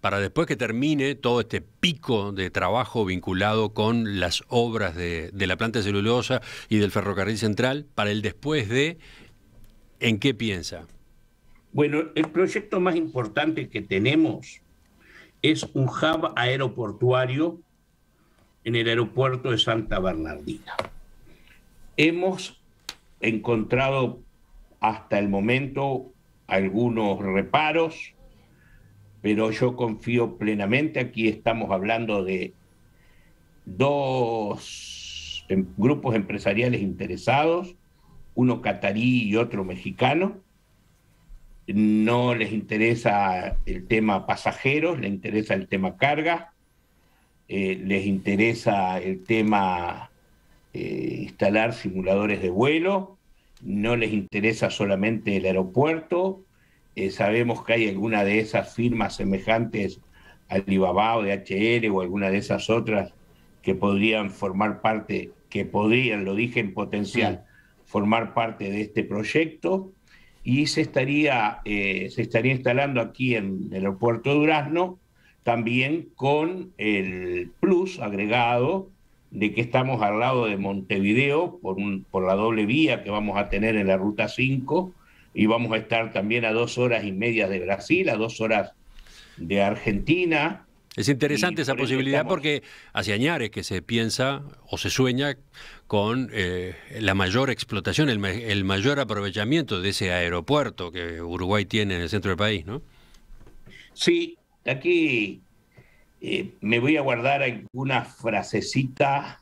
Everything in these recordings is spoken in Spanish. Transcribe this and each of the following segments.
para después que termine todo este pico de trabajo vinculado con las obras de, la planta celulosa y del ferrocarril central, para el después de, ¿en qué piensa? Bueno, el proyecto más importante que tenemos es un hub aeroportuario en el aeropuerto de Santa Bernardina. Hemos encontrado hasta el momento algunos reparos, pero yo confío plenamente, aquí estamos hablando de dos em, grupos empresariales interesados, uno catarí y otro mexicano. No les interesa el tema pasajeros, les interesa el tema carga, eh, les interesa el tema eh, instalar simuladores de vuelo, no les interesa solamente el aeropuerto, eh, sabemos que hay alguna de esas firmas semejantes al IBABAO de HL o alguna de esas otras que podrían formar parte, que podrían, lo dije en potencial, formar parte de este proyecto. Y se estaría, eh, se estaría instalando aquí en el aeropuerto de Durazno, también con el plus agregado de que estamos al lado de Montevideo por la doble vía que vamos a tener en la Ruta 5 y vamos a estar también a dos horas y media de Brasil, a dos horas de Argentina. Es interesante esa posibilidad porque hace añares que se piensa o se sueña con eh, la mayor explotación, el, mayor aprovechamiento de ese aeropuerto que Uruguay tiene en el centro del país, ¿no? Sí, aquí eh, me voy a guardar alguna frasecita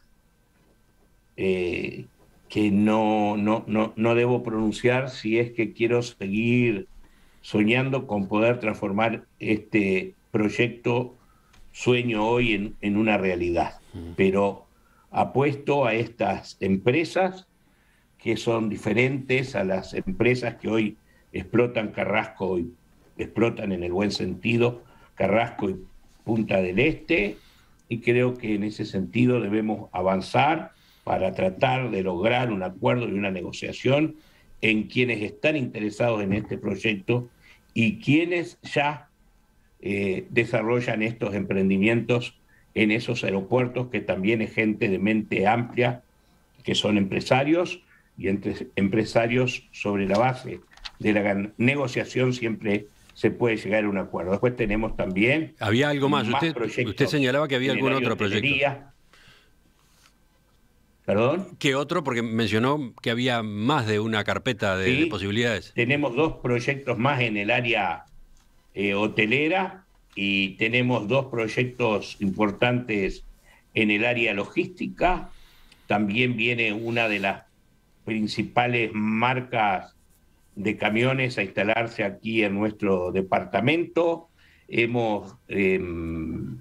eh, que no, no, no, no debo pronunciar si es que quiero seguir soñando con poder transformar este proyecto sueño hoy en, en una realidad. Pero apuesto a estas empresas que son diferentes a las empresas que hoy explotan Carrasco y explotan en el buen sentido Carrasco y Punta del Este, y creo que en ese sentido debemos avanzar para tratar de lograr un acuerdo y una negociación en quienes están interesados en este proyecto y quienes ya eh, desarrollan estos emprendimientos en esos aeropuertos, que también es gente de mente amplia, que son empresarios y entre empresarios sobre la base de la negociación siempre se puede llegar a un acuerdo. Después tenemos también... Había algo más, usted, usted, señalaba que había algún otro proyecto. ¿Perdón? ¿Qué otro? Porque mencionó que había más de una carpeta de, posibilidades. Tenemos dos proyectos más en el área eh, hotelera y tenemos dos proyectos importantes en el área logística. También viene una de las principales marcas de camiones a instalarse aquí en nuestro departamento. Hemos em,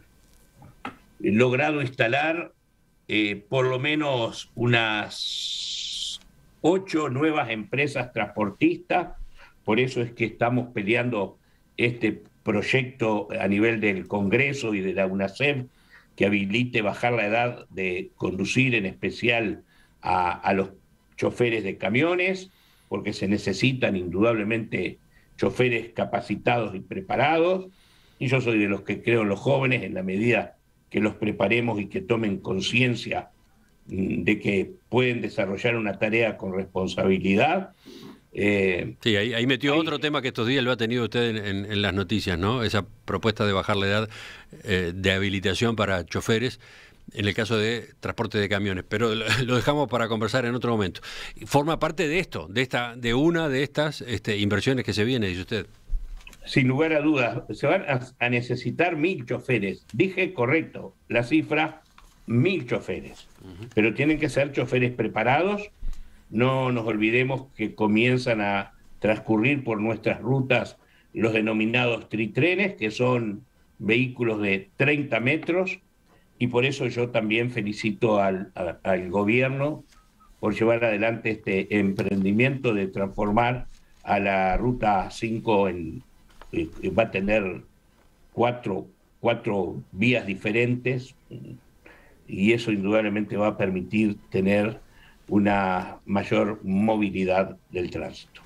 logrado instalar eh, por lo menos unas ocho nuevas empresas transportistas. Por eso es que estamos peleando este proyecto a nivel del Congreso y de la UNACEF que habilite bajar la edad de conducir, en especial a, a los choferes de camiones, porque se necesitan indudablemente choferes capacitados y preparados. Y yo soy de los que creo en los jóvenes en la medida que los preparemos y que tomen conciencia mm, de que pueden desarrollar una tarea con responsabilidad. Eh, sí, ahí, metió otro tema que estos días lo ha tenido usted en, las noticias, ¿no? Esa propuesta de bajar la edad eh, de habilitación para choferes en el caso de transporte de camiones, pero lo dejamos para conversar en otro momento. Forma parte de esto, de esta, de una de estas este, inversiones que se viene, dice usted sin lugar a dudas, se van a, necesitar mil choferes. Dije correcto, la cifra, mil choferes. Pero tienen que ser choferes preparados. No nos olvidemos que comienzan a transcurrir por nuestras rutas los denominados tritrenes, que son vehículos de 30 metros, y por eso yo también felicito al, al gobierno por llevar adelante este emprendimiento de transformar a la ruta 5 en, eh, va a tener cuatro, cuatro vías diferentes y eso indudablemente va a permitir tener una mayor movilidad del tránsito.